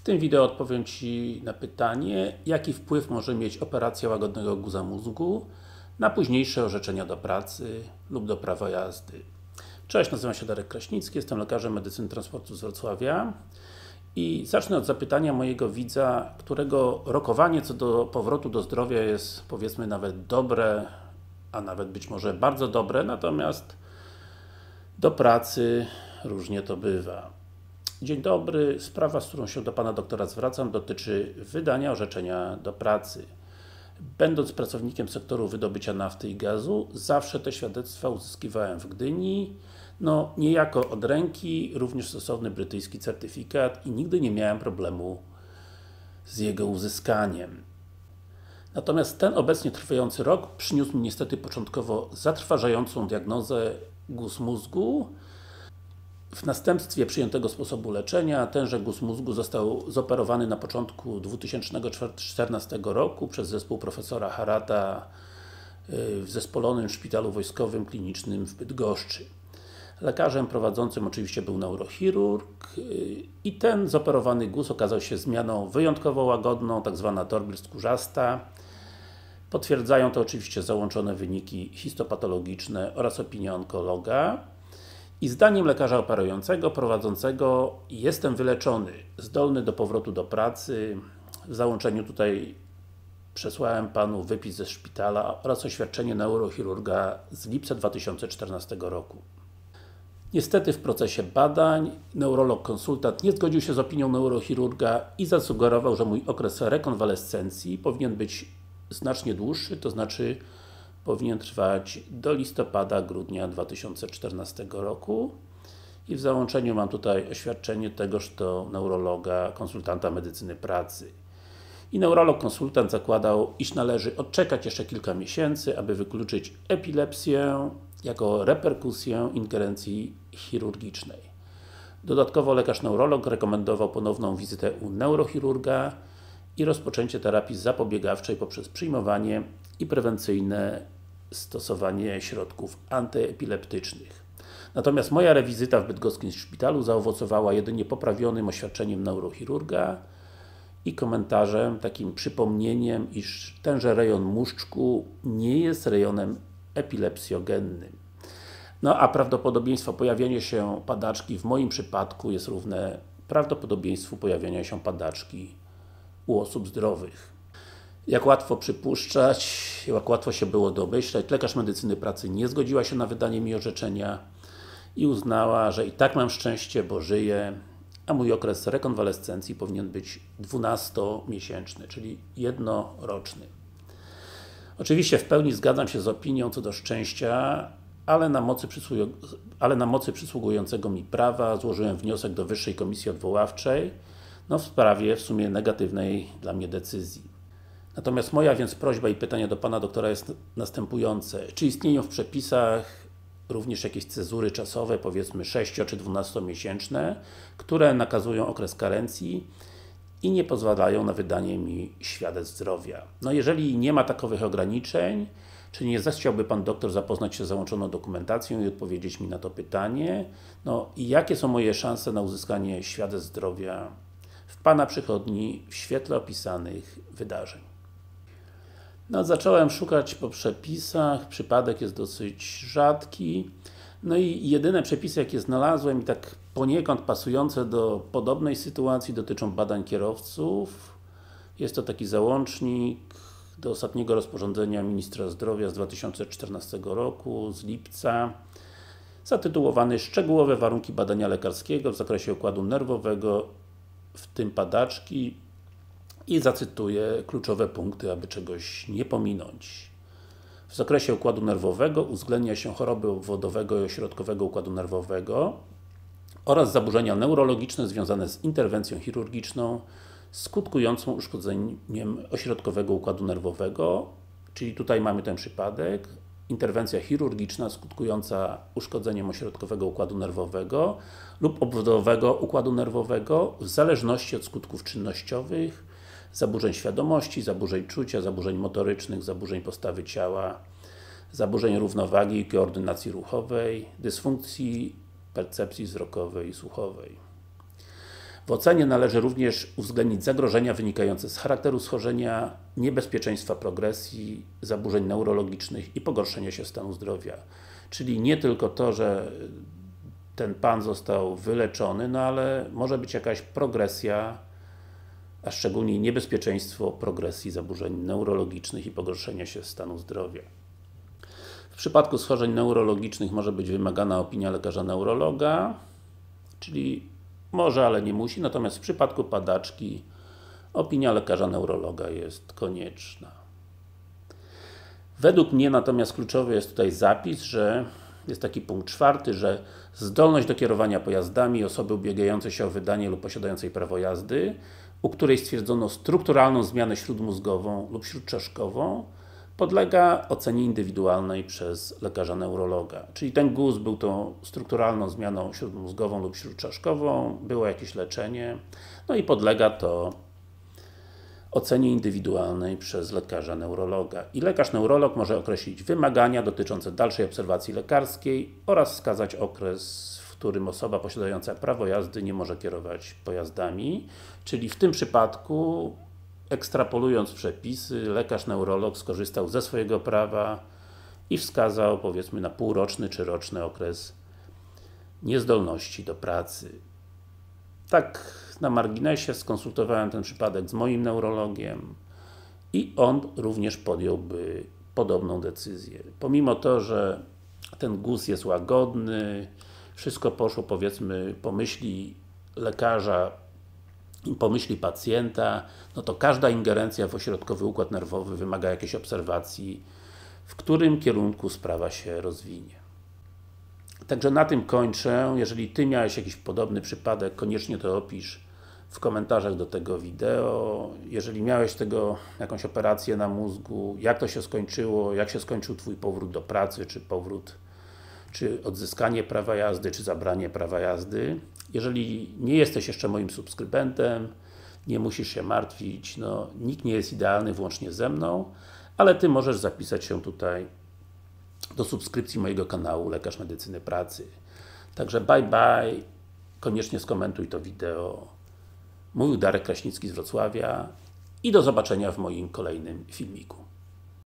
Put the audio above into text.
W tym wideo odpowiem Ci na pytanie, jaki wpływ może mieć operacja łagodnego guza mózgu na późniejsze orzeczenia do pracy lub do prawa jazdy. Cześć, nazywam się Darek Kraśnicki, jestem lekarzem medycyny transportu z Wrocławia i zacznę od zapytania mojego widza, którego rokowanie co do powrotu do zdrowia jest powiedzmy nawet dobre, a nawet być może bardzo dobre, natomiast do pracy różnie to bywa. Dzień dobry. Sprawa, z którą się do Pana doktora zwracam, dotyczy wydania orzeczenia do pracy. Będąc pracownikiem sektoru wydobycia nafty i gazu, zawsze te świadectwa uzyskiwałem w Gdyni, no niejako od ręki, również stosowny brytyjski certyfikat i nigdy nie miałem problemu z jego uzyskaniem. Natomiast ten obecnie trwający rok przyniósł mi niestety początkowo zatrważającą diagnozę guz mózgu, w następstwie przyjętego sposobu leczenia tenże guz mózgu został zoperowany na początku 2014 roku przez zespół profesora Harata y, w Zespolonym Szpitalu Wojskowym Klinicznym w Bydgoszczy. Lekarzem prowadzącym oczywiście był neurochirurg y, i ten zoperowany guz okazał się zmianą wyjątkowo łagodną, tzw. Tak torbil skórzasta. Potwierdzają to oczywiście załączone wyniki histopatologiczne oraz opinia onkologa. I zdaniem lekarza operującego, prowadzącego jestem wyleczony, zdolny do powrotu do pracy. W załączeniu tutaj przesłałem Panu wypis ze szpitala oraz oświadczenie neurochirurga z lipca 2014 roku. Niestety w procesie badań neurolog konsultant nie zgodził się z opinią neurochirurga i zasugerował, że mój okres rekonwalescencji powinien być znacznie dłuższy, to znaczy powinien trwać do listopada, grudnia 2014 roku. I w załączeniu mam tutaj oświadczenie tegoż to neurologa, konsultanta medycyny pracy. I neurolog konsultant zakładał, iż należy odczekać jeszcze kilka miesięcy, aby wykluczyć epilepsję jako reperkusję ingerencji chirurgicznej. Dodatkowo lekarz neurolog rekomendował ponowną wizytę u neurochirurga i rozpoczęcie terapii zapobiegawczej poprzez przyjmowanie i prewencyjne stosowanie środków antyepileptycznych. Natomiast moja rewizyta w bydgoskim szpitalu zaowocowała jedynie poprawionym oświadczeniem neurochirurga i komentarzem, takim przypomnieniem, iż tenże rejon muszczku nie jest rejonem epilepsjogennym. No a prawdopodobieństwo pojawienia się padaczki w moim przypadku jest równe prawdopodobieństwu pojawienia się padaczki u osób zdrowych. Jak łatwo przypuszczać, jak łatwo się było domyślać, lekarz medycyny pracy nie zgodziła się na wydanie mi orzeczenia i uznała, że i tak mam szczęście, bo żyję, a mój okres rekonwalescencji powinien być 12-miesięczny, czyli jednoroczny. Oczywiście w pełni zgadzam się z opinią co do szczęścia, ale na, mocy ale na mocy przysługującego mi prawa złożyłem wniosek do Wyższej Komisji Odwoławczej no w sprawie w sumie negatywnej dla mnie decyzji. Natomiast moja więc prośba i pytanie do Pana doktora jest następujące. Czy istnieją w przepisach również jakieś cezury czasowe, powiedzmy 6 czy 12 miesięczne, które nakazują okres karencji i nie pozwalają na wydanie mi świadectw zdrowia. No jeżeli nie ma takowych ograniczeń, czy nie zechciałby Pan doktor zapoznać się z załączoną dokumentacją i odpowiedzieć mi na to pytanie? No i jakie są moje szanse na uzyskanie świadectw zdrowia w Pana przychodni w świetle opisanych wydarzeń? No, zacząłem szukać po przepisach, przypadek jest dosyć rzadki. No i jedyne przepisy, jakie znalazłem i tak poniekąd pasujące do podobnej sytuacji dotyczą badań kierowców. Jest to taki załącznik do ostatniego rozporządzenia Ministra Zdrowia z 2014 roku, z lipca zatytułowany Szczegółowe warunki badania lekarskiego w zakresie układu nerwowego, w tym padaczki, i zacytuję kluczowe punkty, aby czegoś nie pominąć. W zakresie układu nerwowego uwzględnia się choroby obwodowego i ośrodkowego układu nerwowego oraz zaburzenia neurologiczne związane z interwencją chirurgiczną skutkującą uszkodzeniem ośrodkowego układu nerwowego, czyli tutaj mamy ten przypadek, interwencja chirurgiczna skutkująca uszkodzeniem ośrodkowego układu nerwowego lub obwodowego układu nerwowego w zależności od skutków czynnościowych zaburzeń świadomości, zaburzeń czucia, zaburzeń motorycznych, zaburzeń postawy ciała, zaburzeń równowagi i koordynacji ruchowej, dysfunkcji percepcji wzrokowej i słuchowej. W ocenie należy również uwzględnić zagrożenia wynikające z charakteru schorzenia, niebezpieczeństwa progresji, zaburzeń neurologicznych i pogorszenia się stanu zdrowia. Czyli nie tylko to, że ten Pan został wyleczony, no ale może być jakaś progresja a szczególnie niebezpieczeństwo progresji zaburzeń neurologicznych i pogorszenia się stanu zdrowia. W przypadku schorzeń neurologicznych może być wymagana opinia lekarza neurologa, czyli może, ale nie musi, natomiast w przypadku padaczki opinia lekarza neurologa jest konieczna. Według mnie natomiast kluczowy jest tutaj zapis, że jest taki punkt czwarty, że zdolność do kierowania pojazdami osoby ubiegającej się o wydanie lub posiadającej prawo jazdy u której stwierdzono strukturalną zmianę śródmózgową lub śródczaszkową, podlega ocenie indywidualnej przez lekarza neurologa. Czyli ten guz był tą strukturalną zmianą śródmózgową lub śródczaszkową, było jakieś leczenie, no i podlega to ocenie indywidualnej przez lekarza neurologa. I lekarz neurolog może określić wymagania dotyczące dalszej obserwacji lekarskiej oraz wskazać okres, którym osoba posiadająca prawo jazdy nie może kierować pojazdami, czyli w tym przypadku ekstrapolując przepisy, lekarz neurolog skorzystał ze swojego prawa i wskazał powiedzmy na półroczny czy roczny okres niezdolności do pracy. Tak na marginesie skonsultowałem ten przypadek z moim neurologiem i on również podjąłby podobną decyzję. Pomimo to, że ten guz jest łagodny, wszystko poszło powiedzmy po myśli lekarza, po myśli pacjenta, no to każda ingerencja w ośrodkowy układ nerwowy wymaga jakiejś obserwacji, w którym kierunku sprawa się rozwinie. Także na tym kończę. Jeżeli Ty miałeś jakiś podobny przypadek, koniecznie to opisz w komentarzach do tego wideo. Jeżeli miałeś tego jakąś operację na mózgu, jak to się skończyło, jak się skończył Twój powrót do pracy, czy powrót czy odzyskanie prawa jazdy, czy zabranie prawa jazdy. Jeżeli nie jesteś jeszcze moim subskrybentem, nie musisz się martwić, no, nikt nie jest idealny włącznie ze mną, ale Ty możesz zapisać się tutaj do subskrypcji mojego kanału Lekarz Medycyny Pracy. Także bye bye, koniecznie skomentuj to wideo. Mówił Darek Kraśnicki z Wrocławia i do zobaczenia w moim kolejnym filmiku.